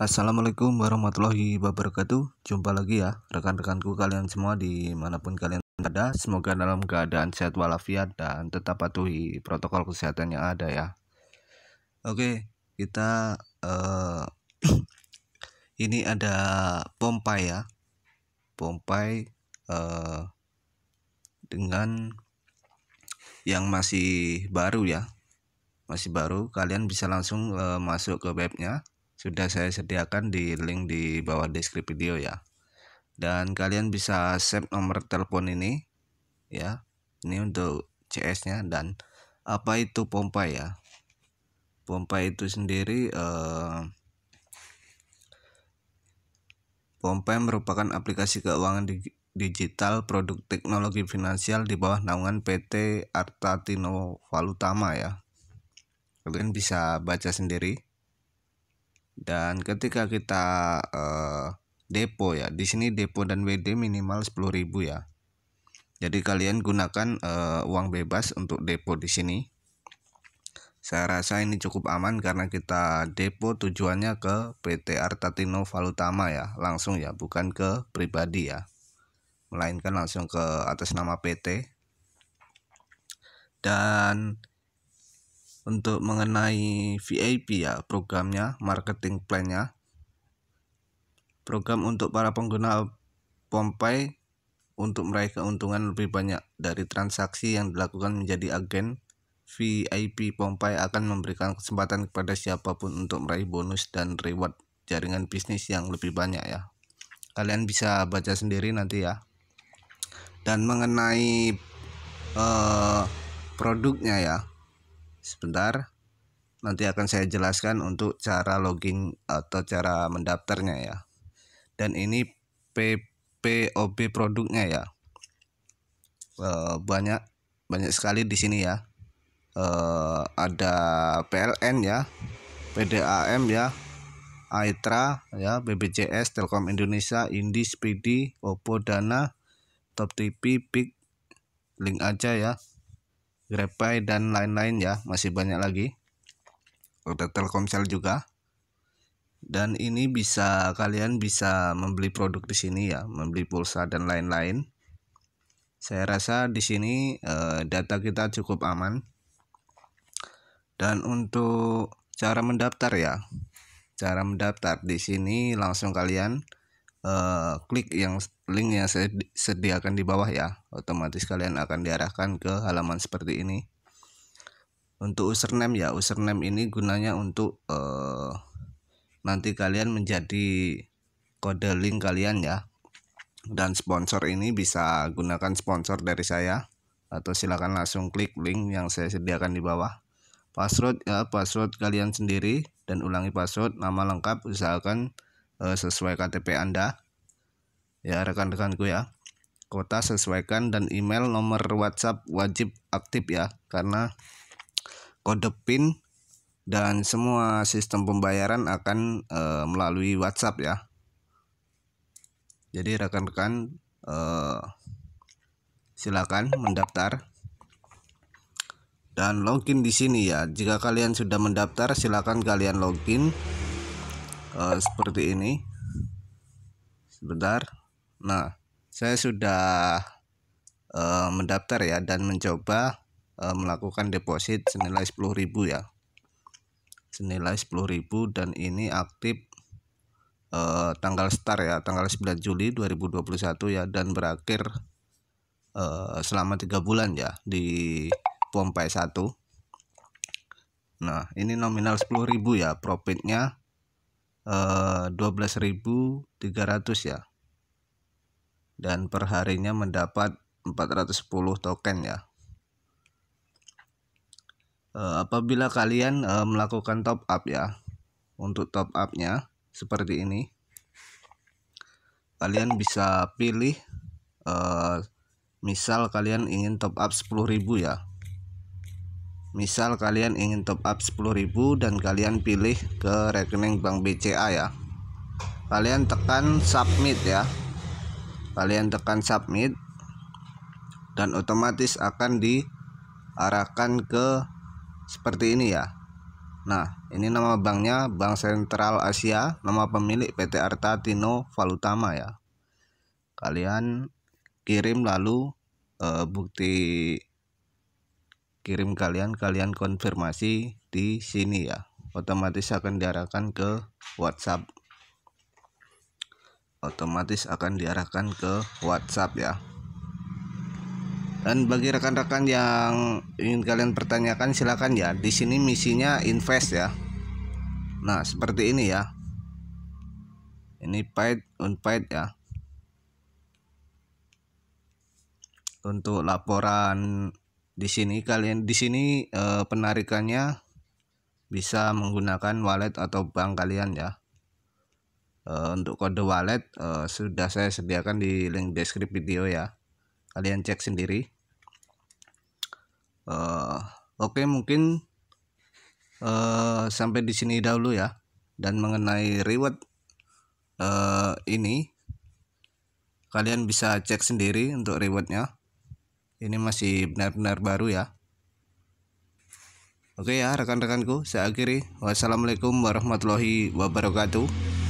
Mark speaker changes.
Speaker 1: Assalamualaikum warahmatullahi wabarakatuh Jumpa lagi ya rekan-rekanku kalian semua dimanapun kalian ada Semoga dalam keadaan sehat walafiat dan tetap patuhi protokol kesehatan yang ada ya Oke kita uh, ini ada pompa ya Pompai uh, eh, dengan yang masih baru ya masih baru kalian bisa langsung e, masuk ke webnya sudah saya sediakan di link di bawah deskripsi video ya dan kalian bisa save nomor telepon ini ya ini untuk CS nya dan apa itu pompa ya pompa itu sendiri e, pompa merupakan aplikasi keuangan di, digital produk teknologi finansial di bawah naungan PT Artatino Valutama ya. Kalian bisa baca sendiri. Dan ketika kita eh, depo ya, di sini depo dan WD minimal 10.000 ya. Jadi kalian gunakan eh, uang bebas untuk depo di sini. Saya rasa ini cukup aman karena kita depo tujuannya ke PT Artatino Valutama ya, langsung ya, bukan ke pribadi ya melainkan langsung ke atas nama PT. Dan untuk mengenai VIP ya programnya, marketing plan-nya. Program untuk para pengguna Pompai untuk meraih keuntungan lebih banyak dari transaksi yang dilakukan menjadi agen VIP Pompai akan memberikan kesempatan kepada siapapun untuk meraih bonus dan reward jaringan bisnis yang lebih banyak ya. Kalian bisa baca sendiri nanti ya dan mengenai uh, produknya ya sebentar nanti akan saya jelaskan untuk cara login atau cara mendaftarnya ya dan ini PPOB produknya ya uh, banyak banyak sekali di sini ya uh, ada PLN ya PDAM ya Aitra ya BBJS Telkom Indonesia Indis PD Oppo Dana Top TV, Pick, Link aja ya. Grepay dan lain-lain ya, masih banyak lagi. Ada Telkomsel juga. Dan ini bisa kalian bisa membeli produk di sini ya, membeli pulsa dan lain-lain. Saya rasa di sini eh, data kita cukup aman. Dan untuk cara mendaftar ya, cara mendaftar di sini langsung kalian uh, klik yang link yang saya sediakan di bawah ya otomatis kalian akan diarahkan ke halaman seperti ini untuk username ya username ini gunanya untuk uh, nanti kalian menjadi kode link kalian ya dan sponsor ini bisa gunakan sponsor dari saya atau silakan langsung klik link yang saya sediakan di bawah password ya password kalian sendiri dan ulangi password nama lengkap usahakan Eh, sesuai KTP Anda ya rekan-rekanku ya kota sesuaikan dan email nomor WhatsApp wajib aktif ya karena kode PIN dan semua sistem pembayaran akan e, melalui WhatsApp ya jadi rekan-rekan e, silakan mendaftar dan login di sini ya jika kalian sudah mendaftar silakan kalian login uh, seperti ini sebentar nah saya sudah uh, mendaftar ya dan mencoba uh, melakukan deposit senilai 10.000 ya senilai 10.000 dan ini aktif uh, tanggal start ya tanggal 9 Juli 2021 ya dan berakhir uh, selama tiga bulan ya di Pompai 1 nah ini nominal 10.000 ya profitnya 12.300 eh, ya dan perharinya mendapat 410 token ya eh, apabila kalian eh, melakukan top up ya untuk top upnya seperti ini kalian bisa pilih misal kalian ingin top up 10.000 ya misal kalian ingin top up 10.000 dan kalian pilih ke rekening bank BCA ya kalian tekan submit ya kalian tekan submit dan otomatis akan diarahkan ke seperti ini ya nah ini nama banknya Bank Sentral Asia nama pemilik PT Arta Tino Valutama ya kalian kirim lalu e, bukti kirim kalian kalian konfirmasi di sini ya otomatis akan diarahkan ke WhatsApp otomatis akan diarahkan ke WhatsApp ya dan bagi rekan-rekan yang ingin kalian pertanyakan silakan ya di sini misinya invest ya nah seperti ini ya ini paid unpaid ya untuk laporan di sini kalian di sini e, penarikannya bisa menggunakan wallet atau bank kalian ya e, untuk kode wallet e, sudah saya sediakan di link deskripsi video ya kalian cek sendiri e, oke mungkin e, sampai di sini dahulu ya dan mengenai reward e, ini kalian bisa cek sendiri untuk rewardnya ini masih benar-benar baru ya oke ya rekan-rekanku saya akhiri wassalamualaikum warahmatullahi wabarakatuh